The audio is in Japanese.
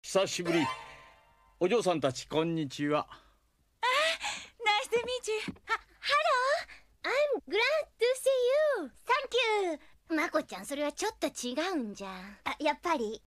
久しぶりお嬢さんたちこんにちはあナイスミーチュハロー I'm glad to see you Thank まこちゃんそれはちょっと違うんじゃあやっぱり